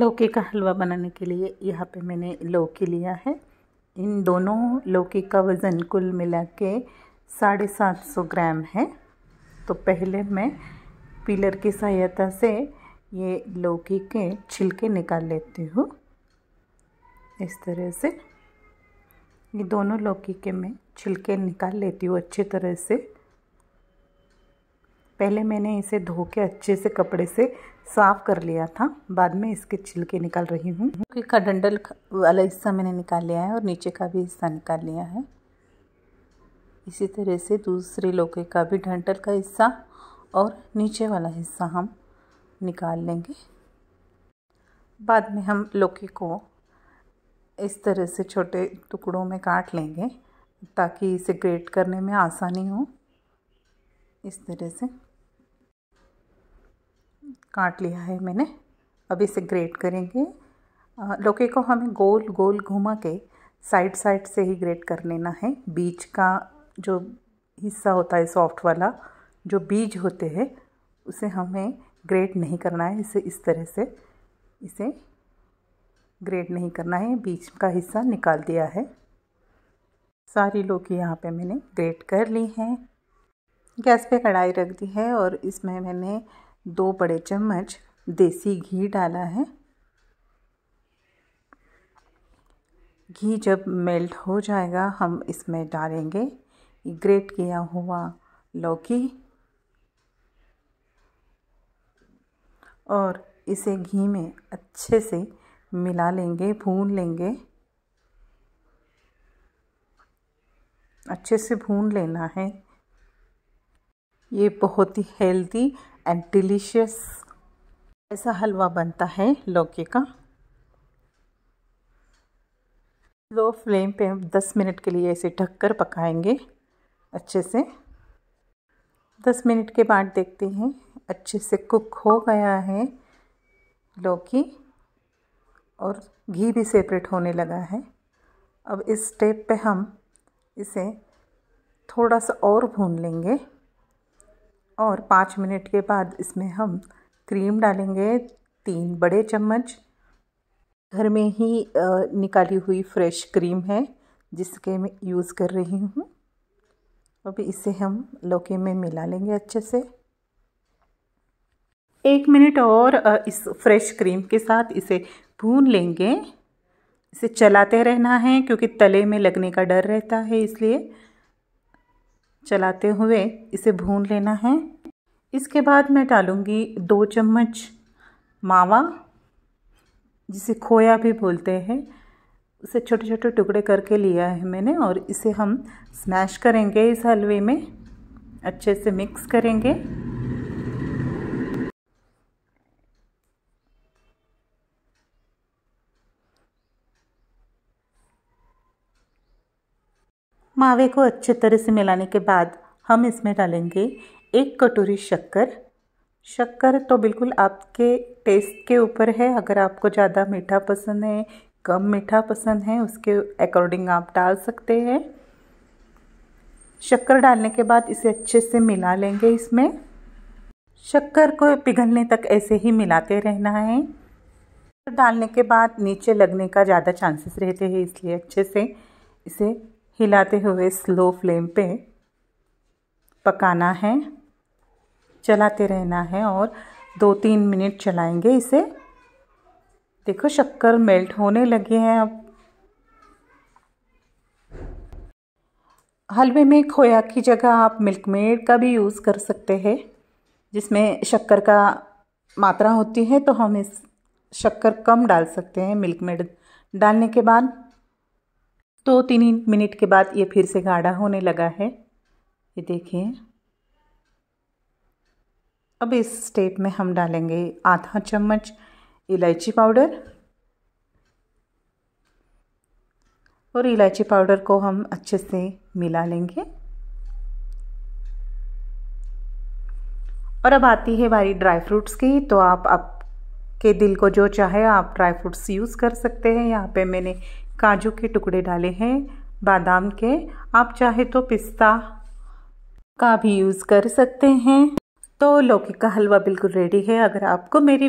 लौकी का हलवा बनाने के लिए यहाँ पे मैंने लौकी लिया है इन दोनों लौकी का वज़न कुल मिला के साढ़े सात सौ ग्राम है तो पहले मैं पिलर की सहायता से ये लौकी के छिलके निकाल लेती हूँ इस तरह से ये दोनों लौकी के मैं छिलके निकाल लेती हूँ अच्छी तरह से पहले मैंने इसे धो के अच्छे से कपड़े से साफ़ कर लिया था बाद में इसके छिलके निकाल रही हूँ क्योंकि का डंडल वाला हिस्सा मैंने निकाल लिया है और नीचे का भी हिस्सा निकाल लिया है इसी तरह से दूसरे लोके का भी डंटल का हिस्सा और नीचे वाला हिस्सा हम निकाल लेंगे बाद में हम लोके को इस तरह से छोटे टुकड़ों में काट लेंगे ताकि इसे ग्रेट करने में आसानी हो इस तरह से काट लिया है मैंने अब इसे ग्रेट करेंगे लौके को हमें गोल गोल घुमा के साइड साइड से ही ग्रेट कर लेना है बीज का जो हिस्सा होता है सॉफ्ट वाला जो बीज होते हैं उसे हमें ग्रेट नहीं करना है इसे इस तरह से इसे ग्रेट नहीं करना है बीज का हिस्सा निकाल दिया है सारी लौकी यहाँ पे मैंने ग्रेट कर ली हैं गैस पे कढ़ाई रख दी है और इसमें मैंने दो बड़े चम्मच देसी घी डाला है घी जब मेल्ट हो जाएगा हम इसमें डालेंगे ग्रेट किया हुआ लौकी और इसे घी में अच्छे से मिला लेंगे भून लेंगे अच्छे से भून लेना है ये बहुत ही हेल्दी एंड डिलीशियस ऐसा हलवा बनता है लौकी का लो फ्लेम पे हम 10 मिनट के लिए इसे ढककर पकाएंगे अच्छे से 10 मिनट के बाद देखते हैं अच्छे से कुक हो गया है लौकी और घी भी सेपरेट होने लगा है अब इस स्टेप पे हम इसे थोड़ा सा और भून लेंगे और पाँच मिनट के बाद इसमें हम क्रीम डालेंगे तीन बड़े चम्मच घर में ही निकाली हुई फ्रेश क्रीम है जिसके मैं यूज़ कर रही हूँ अब इसे हम लौके में मिला लेंगे अच्छे से एक मिनट और इस फ्रेश क्रीम के साथ इसे भून लेंगे इसे चलाते रहना है क्योंकि तले में लगने का डर रहता है इसलिए चलाते हुए इसे भून लेना है इसके बाद मैं डालूँगी दो चम्मच मावा जिसे खोया भी बोलते हैं उसे छोटे छोटे टुकड़े करके लिया है मैंने और इसे हम स्मैश करेंगे इस हलवे में अच्छे से मिक्स करेंगे मावे को अच्छे तरह से मिलाने के बाद हम इसमें डालेंगे एक कटोरी शक्कर शक्कर तो बिल्कुल आपके टेस्ट के ऊपर है अगर आपको ज़्यादा मीठा पसंद है कम मीठा पसंद है उसके अकॉर्डिंग आप डाल सकते हैं शक्कर डालने के बाद इसे अच्छे से मिला लेंगे इसमें शक्कर को पिघलने तक ऐसे ही मिलाते रहना है डालने के बाद नीचे लगने का ज़्यादा चांसेस रहते हैं इसलिए अच्छे से इसे हिलाते हुए स्लो फ्लेम पे पकाना है चलाते रहना है और दो तीन मिनट चलाएंगे इसे देखो शक्कर मेल्ट होने लगे हैं अब हलवे में खोया की जगह आप मिल्क मेड का भी यूज़ कर सकते हैं जिसमें शक्कर का मात्रा होती है तो हम इस शक्कर कम डाल सकते हैं मिल्क मेड डालने के बाद दो तो तीन मिनट के बाद ये फिर से गाढ़ा होने लगा है ये देखिए अब इस स्टेप में हम डालेंगे आधा चम्मच इलायची पाउडर और इलायची पाउडर को हम अच्छे से मिला लेंगे और अब आती है बारी ड्राई फ्रूट्स की तो आप आपके दिल को जो चाहे आप ड्राई फ्रूट्स यूज़ कर सकते हैं यहाँ पे मैंने काजू के टुकड़े डाले हैं बादाम के आप चाहे तो पिस्ता का भी यूज़ कर सकते हैं तो लौकी का हलवा बिल्कुल रेडी है अगर आपको मेरी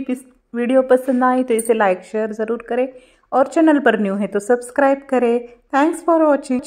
वीडियो पसंद आई तो इसे लाइक शेयर ज़रूर करें और चैनल पर न्यू है तो सब्सक्राइब करें थैंक्स फॉर वॉचिंग